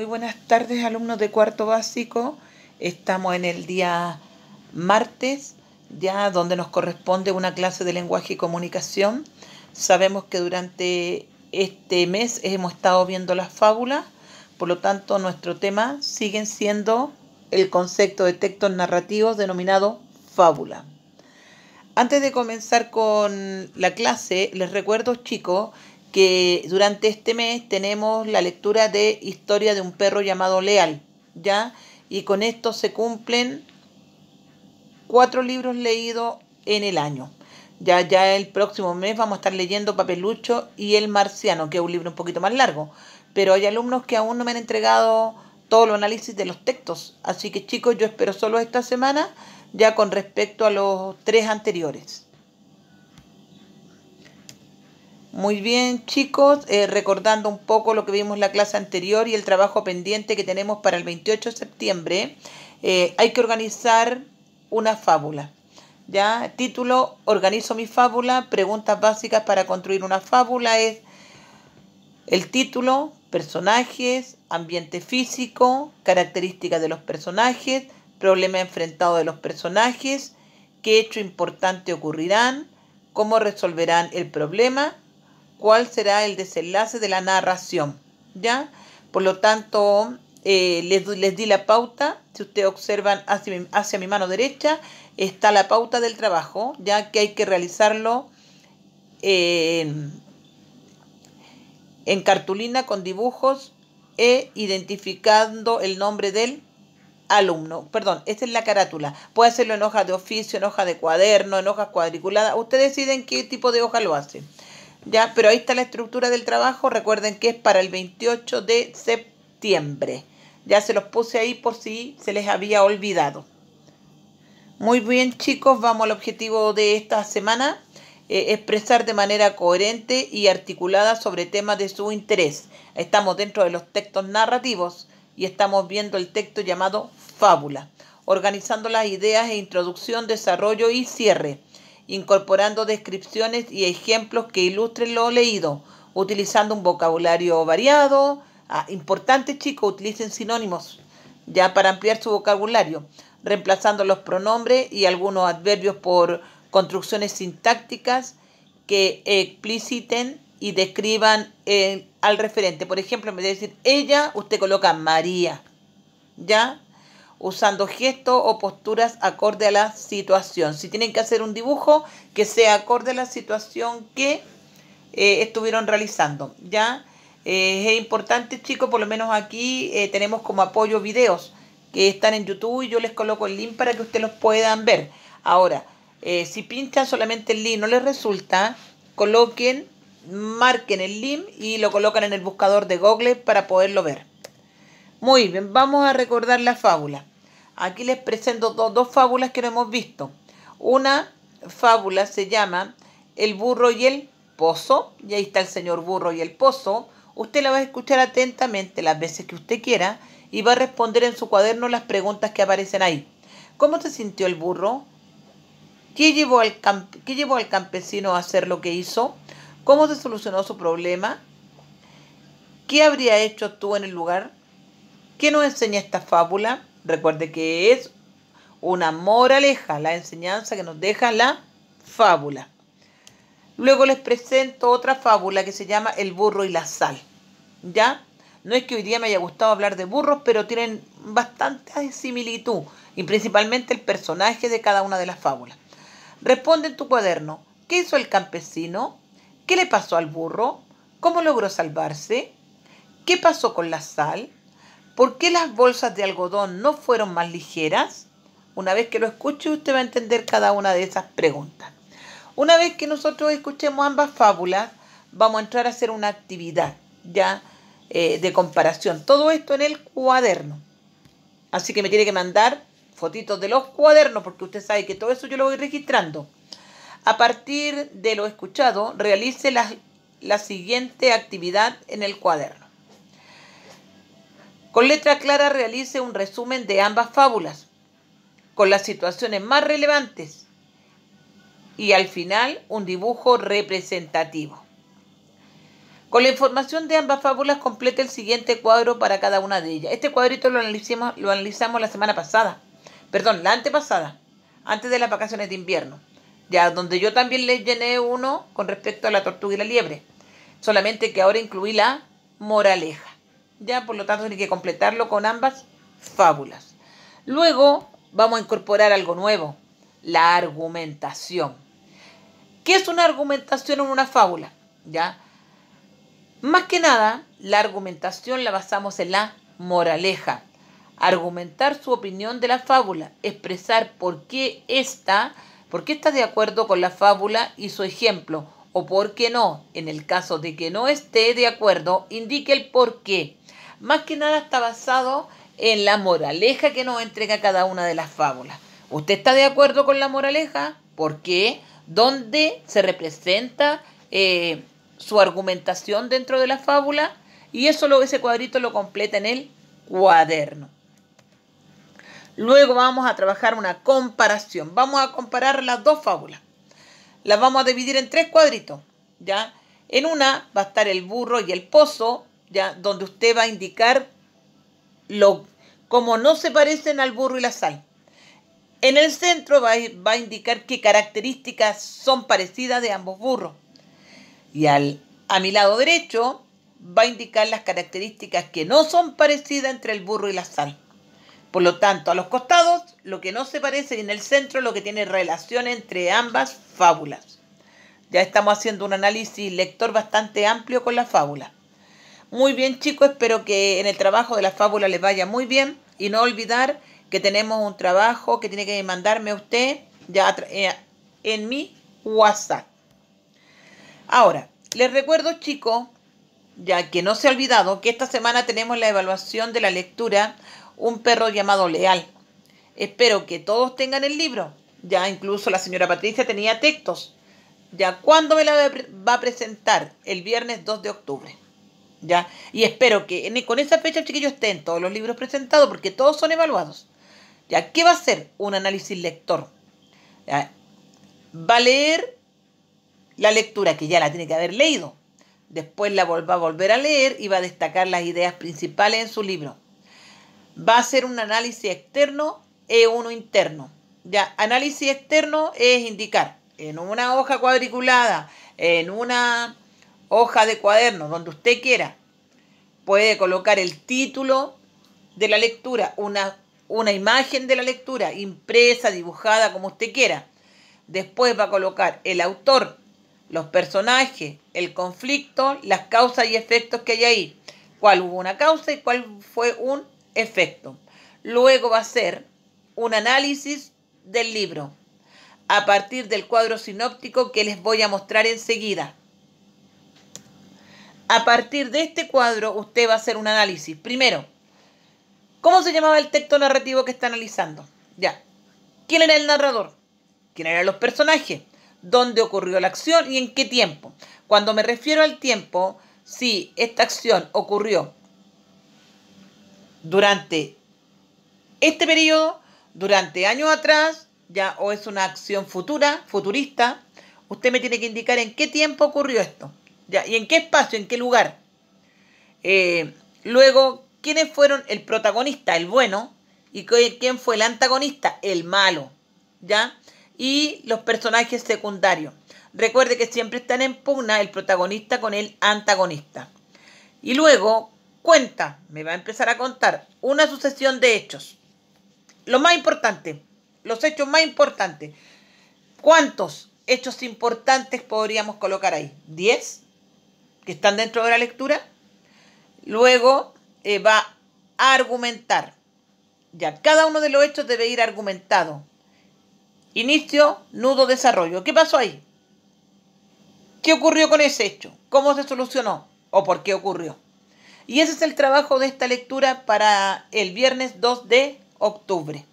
Muy buenas tardes, alumnos de cuarto básico. Estamos en el día martes, ya donde nos corresponde una clase de lenguaje y comunicación. Sabemos que durante este mes hemos estado viendo las fábulas, por lo tanto nuestro tema sigue siendo el concepto de textos narrativos denominado fábula. Antes de comenzar con la clase, les recuerdo, chicos, que durante este mes tenemos la lectura de Historia de un perro llamado Leal, ¿ya? Y con esto se cumplen cuatro libros leídos en el año. Ya, ya el próximo mes vamos a estar leyendo Papelucho y El Marciano, que es un libro un poquito más largo. Pero hay alumnos que aún no me han entregado todo el análisis de los textos. Así que chicos, yo espero solo esta semana, ya con respecto a los tres anteriores. Muy bien chicos, eh, recordando un poco lo que vimos en la clase anterior y el trabajo pendiente que tenemos para el 28 de septiembre, eh, hay que organizar una fábula. ¿ya? Título, organizo mi fábula, preguntas básicas para construir una fábula es el título, personajes, ambiente físico, características de los personajes, problema enfrentado de los personajes, qué hecho importante ocurrirán, cómo resolverán el problema cuál será el desenlace de la narración, ¿ya? Por lo tanto, eh, les, les, di la pauta, si ustedes observan hacia mi, hacia mi mano derecha, está la pauta del trabajo, ya que hay que realizarlo eh, en cartulina con dibujos e identificando el nombre del alumno. Perdón, esta es la carátula. Puede hacerlo en hoja de oficio, en hoja de cuaderno, en hojas cuadriculada. Ustedes deciden qué tipo de hoja lo hace ya, pero ahí está la estructura del trabajo. Recuerden que es para el 28 de septiembre. Ya se los puse ahí por si se les había olvidado. Muy bien chicos, vamos al objetivo de esta semana. Eh, expresar de manera coherente y articulada sobre temas de su interés. Estamos dentro de los textos narrativos y estamos viendo el texto llamado fábula, organizando las ideas e introducción, desarrollo y cierre incorporando descripciones y ejemplos que ilustren lo leído, utilizando un vocabulario variado. Ah, importante, chicos, utilicen sinónimos ya para ampliar su vocabulario, reemplazando los pronombres y algunos adverbios por construcciones sintácticas que expliciten y describan al referente. Por ejemplo, en vez de decir ella, usted coloca María. ¿Ya? usando gestos o posturas acorde a la situación. Si tienen que hacer un dibujo, que sea acorde a la situación que eh, estuvieron realizando. ¿ya? Eh, es importante, chicos, por lo menos aquí eh, tenemos como apoyo videos que están en YouTube y yo les coloco el link para que ustedes los puedan ver. Ahora, si pinchan solamente el link no les resulta, coloquen, marquen el link y lo colocan en el buscador de Google para poderlo ver. Muy bien, vamos a recordar la fábula. Aquí les presento dos fábulas que no hemos visto. Una fábula se llama El burro y el pozo, y ahí está el señor burro y el pozo. Usted la va a escuchar atentamente las veces que usted quiera y va a responder en su cuaderno las preguntas que aparecen ahí. ¿Cómo se sintió el burro? ¿Qué llevó al, qué llevó al campesino a hacer lo que hizo? ¿Cómo se solucionó su problema? ¿Qué habría hecho tú en el lugar? ¿Qué nos enseña esta fábula? Recuerde que es una moraleja, la enseñanza que nos deja la fábula. Luego les presento otra fábula que se llama El burro y la sal. ¿Ya? No es que hoy día me haya gustado hablar de burros, pero tienen bastante similitud y principalmente el personaje de cada una de las fábulas. Responde en tu cuaderno, ¿qué hizo el campesino? ¿Qué le pasó al burro? ¿Cómo logró salvarse? ¿Qué pasó con la sal? ¿Por qué las bolsas de algodón no fueron más ligeras? Una vez que lo escuche usted va a entender cada una de esas preguntas. Una vez que nosotros escuchemos ambas fábulas, vamos a entrar a hacer una actividad ya eh, de comparación. Todo esto en el cuaderno. Así que me tiene que mandar fotitos de los cuadernos porque usted sabe que todo eso yo lo voy registrando. A partir de lo escuchado, realice la siguiente actividad en el cuaderno. Con letra clara realice un resumen de ambas fábulas, con las situaciones más relevantes y al final un dibujo representativo. Con la información de ambas fábulas complete el siguiente cuadro para cada una de ellas. Este cuadrito lo analizamos, lo analizamos la semana pasada, perdón, la antepasada, antes de las vacaciones de invierno, ya donde yo también les llené uno con respecto a la tortuga y la liebre, solamente que ahora incluí la moraleja. Ya, por lo tanto, tiene que completarlo con ambas fábulas. Luego vamos a incorporar algo nuevo, la argumentación. ¿Qué es una argumentación en una fábula? ¿Ya? Más que nada, la argumentación la basamos en la moraleja. Argumentar su opinión de la fábula, expresar por qué está, por qué está de acuerdo con la fábula y su ejemplo, o por qué no. En el caso de que no esté de acuerdo, indique el por qué más que nada está basado en la moraleja que nos entrega cada una de las fábulas. ¿Usted está de acuerdo con la moraleja? ¿Por qué? ¿Dónde se representa eh, su argumentación dentro de la fábula? Y eso lo, ese cuadrito lo completa en el cuaderno. Luego vamos a trabajar una comparación. Vamos a comparar las dos fábulas. Las vamos a dividir en tres cuadritos. ¿ya? En una va a estar el burro y el pozo, donde usted va a indicar lo, como no se parecen al burro y la sal. En el centro va, a indicar qué características son parecidas de ambos burros. Y al, a mi lado derecho va a indicar las características que no son parecidas entre el burro y la sal. Por lo tanto, a los costados lo que no se parece y en el centro lo que tiene relación entre ambas fábulas. Ya estamos haciendo un análisis lector bastante amplio con la fábula. Muy bien chicos, espero que en el trabajo de la fábula les vaya muy bien y no olvidar que tenemos un trabajo que tiene que mandarme a usted ya eh, en mi WhatsApp. Ahora, les recuerdo chicos, ya que no se ha olvidado que esta semana tenemos la evaluación de la lectura Un perro llamado Leal. Espero que todos tengan el libro. Ya incluso la señora Patricia tenía textos. Ya cuándo me la va a presentar? El viernes 2 de octubre. Y espero que con esa fecha, chiquillos, estén todos los libros presentados porque todos son evaluados. ¿Ya? ¿Qué va a ser un análisis lector? Va a leer la lectura que ya la tiene que haber leído. Después la va a volver a leer y va a destacar las ideas principales en su libro. Va a ser un análisis externo e uno interno. Ya, análisis externo es indicar en una hoja cuadriculada, en una hoja de cuaderno, donde usted quiera. Puede colocar el título de la lectura, una, una imagen de la lectura, impresa, dibujada, como usted quiera. Después va a colocar el autor, los personajes, el conflicto, las causas y efectos que hay ahí. Cuál hubo una causa y cuál fue un efecto. Luego va a ser un análisis del libro a partir del cuadro sinóptico que les voy a mostrar enseguida a partir de este cuadro usted va a hacer un análisis. Primero, ¿cómo se llamaba el texto narrativo que está analizando? Ya. ¿Quién era el narrador? ¿Quién eran los personajes? ¿Dónde ocurrió la acción y en qué tiempo? Cuando me refiero al tiempo, si esta acción ocurrió durante este periodo, durante años atrás, ya o es una acción futura, futurista, usted me tiene que indicar en qué tiempo ocurrió esto. ¿Y en qué espacio, en qué lugar? Eh, luego, ¿quiénes fueron el protagonista, el bueno? ¿Y quién fue el antagonista, el malo? ¿Ya? Y los personajes secundarios. Recuerde que siempre están en pugna el protagonista con el antagonista. Y luego cuenta, me va a empezar a contar una sucesión de hechos. Lo más importante, los hechos más importantes. ¿Cuántos hechos importantes podríamos colocar ahí? ¿10? que están dentro de la lectura. Luego eh, va a argumentar. Ya, cada uno de los hechos debe ir argumentado. Inicio, nudo, desarrollo. ¿Qué pasó ahí? ¿Qué ocurrió con ese hecho? ¿Cómo se solucionó? ¿O por qué ocurrió? Y ese es el trabajo de esta lectura para el viernes 2 de octubre.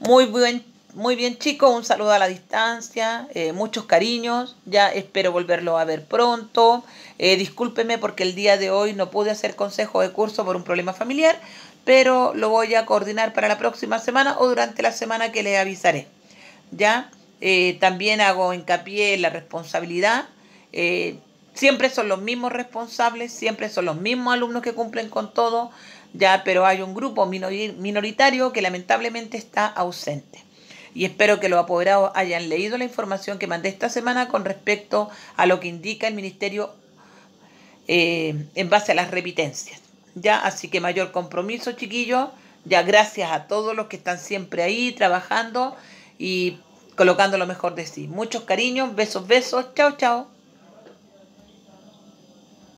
Muy buen muy bien chicos, un saludo a la distancia, eh, muchos cariños, ya espero volverlo a ver pronto. Eh, discúlpeme porque el día de hoy no pude hacer consejo de curso por un problema familiar, pero lo voy a coordinar para la próxima semana o durante la semana que le avisaré. Ya eh, también hago hincapié en la responsabilidad. siempre son los mismos responsables, siempre son los mismos alumnos que cumplen con todo, ya, pero hay un grupo minoritario que lamentablemente está ausente y espero que los apoderados hayan leído la información que mandé esta semana con respecto a lo que indica el Ministerio eh, en base a las repitencias. Ya, así que mayor compromiso, chiquillos. Ya gracias a todos los que están siempre ahí trabajando y colocando lo mejor de sí. Muchos cariños, besos, besos. Chao, chao.